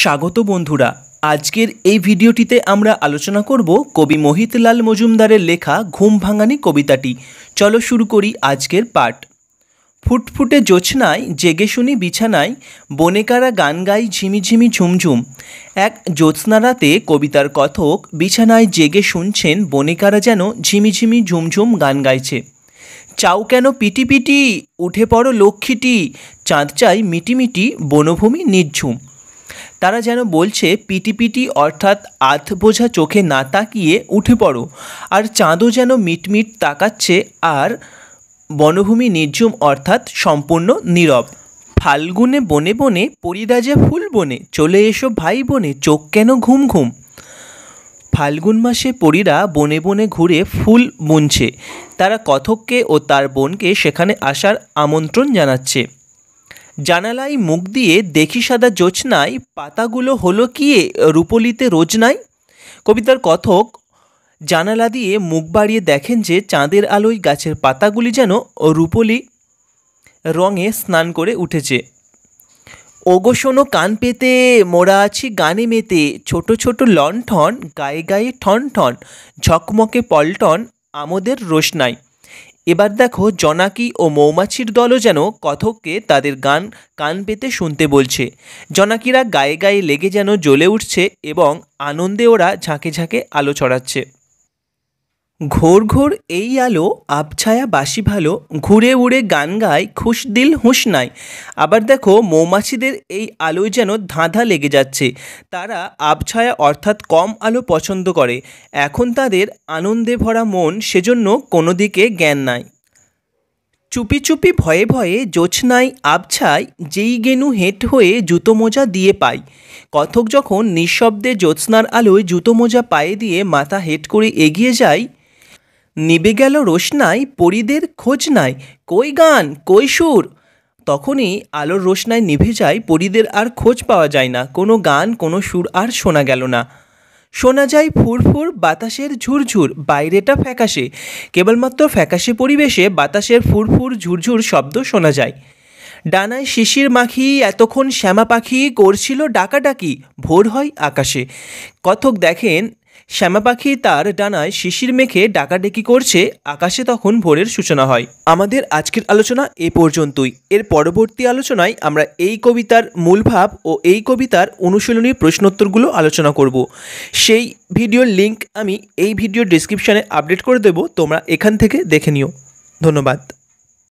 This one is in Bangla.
স্বাগত বন্ধুরা আজকের এই ভিডিওটিতে আমরা আলোচনা করব কবি মোহিতলাল মজুমদারের লেখা ঘুম ভাঙানি কবিতাটি চলো শুরু করি আজকের পাঠ ফুটফুটে জোছনায় জেগে শুনি বিছানায় বনেকারা গান গাই ঝিমিঝিমি ঝুমঝুম এক জ্যোৎস্নারাতে কবিতার কথক বিছানায় জেগে শুনছেন বনেকারা যেন ঝিমিঝিমি ঝুমঝুম গান গাইছে চাও কেন পিটি পিটি উঠে পড়ো লক্ষ্মীটি চাঁদ চাই মিটিমিটি বনভূমি নির্ঝুম তারা যেন বলছে পিটিপিটি অর্থাৎ আধ বোঝা চোখে না তাকিয়ে উঠে পড়ো আর চাঁদও যেন মিটমিট তাকাচ্ছে আর বনভূমি নির্জুম অর্থাৎ সম্পূর্ণ নীরব ফাল্গুনে বনে বনে যে ফুল বনে চলে এসো ভাই বনে চোখ কেন ঘুম ঘুম ফাল্গুন মাসে পরীরা বনে বনে ঘুরে ফুল বুনছে তারা কথককে ও তার বোনকে সেখানে আসার আমন্ত্রণ জানাচ্ছে জানালায় মুখ দিয়ে দেখি সাদা জোছনায় পাতাগুলো হলো কি রূপলিতে রোজনাই কবিতার কথক জানালা দিয়ে মুখ বাড়িয়ে দেখেন যে চাঁদের আলোয় গাছের পাতাগুলি যেন রূপলি রঙে স্নান করে উঠেছে ওগো কান পেতে মোরা আছি গানে মেতে ছোট ছোট লণ্ঠন গায়ে গায়ে ঠন ঠন ঝকমকে পল্টন আমাদের রোশনায় এবার দেখো জনাকি ও মৌমাছির দলও যেন কথককে তাদের গান কান পেতে শুনতে বলছে জনাকিরা গায়ে গায়ে লেগে যেন জ্বলে উঠছে এবং আনন্দে ওরা ঝাঁকে ঝাঁকে আলো ছড়াচ্ছে ঘোর ঘোর এই আলো আবছায়া বাসি ভালো ঘুরে উড়ে গান গায় খুশদিল নাই আবার দেখো মৌমাছিদের এই আলোয় যেন ধাঁধা লেগে যাচ্ছে তারা আবছায়া অর্থাৎ কম আলো পছন্দ করে এখন তাদের আনন্দে ভরা মন সেজন্য কোনো দিকে জ্ঞান নাই চুপি চুপি ভয়ে ভয়ে জোছনাই আবছায় যেই গেনু হেঁট হয়ে জুতো মোজা দিয়ে পাই কথক যখন নিঃশব্দে জ্যোৎস্নার আলোয় জুতো মোজা পায়ে দিয়ে মাথা হেঁট করে এগিয়ে যায় নিবে গেল রোশনায় পরিদের খোঁজ নাই কই গান কই সুর তখনই আলোর রোশনায় নিভে যায় পরিদের আর খোঁজ পাওয়া যায় না কোনো গান কোনো সুর আর শোনা গেল না শোনা যায় ফুরফুর বাতাসের ঝুরঝুর বাইরেটা ফ্যাকাশে কেবলমাত্র ফ্যাকাশে পরিবেশে বাতাসের ফুরফুর ঝুরঝুর শব্দ শোনা যায় ডানায় শিশির মাখি এতক্ষণ শ্যামা পাখি করছিল ডাকাডাকি ভোর হয় আকাশে কথক দেখেন শ্যামা পাখি তার ডানায় শিশির মেখে ডাকাডেকি করছে আকাশে তখন ভোরের সূচনা হয় আমাদের আজকের আলোচনা এ পর্যন্তই এর পরবর্তী আলোচনায় আমরা এই কবিতার মূল ভাব ও এই কবিতার অনুশীলনী প্রশ্নোত্তরগুলো আলোচনা করব সেই ভিডিওর লিঙ্ক আমি এই ভিডিও ডিসক্রিপশানে আপডেট করে দেব তোমরা এখান থেকে দেখে নিও ধন্যবাদ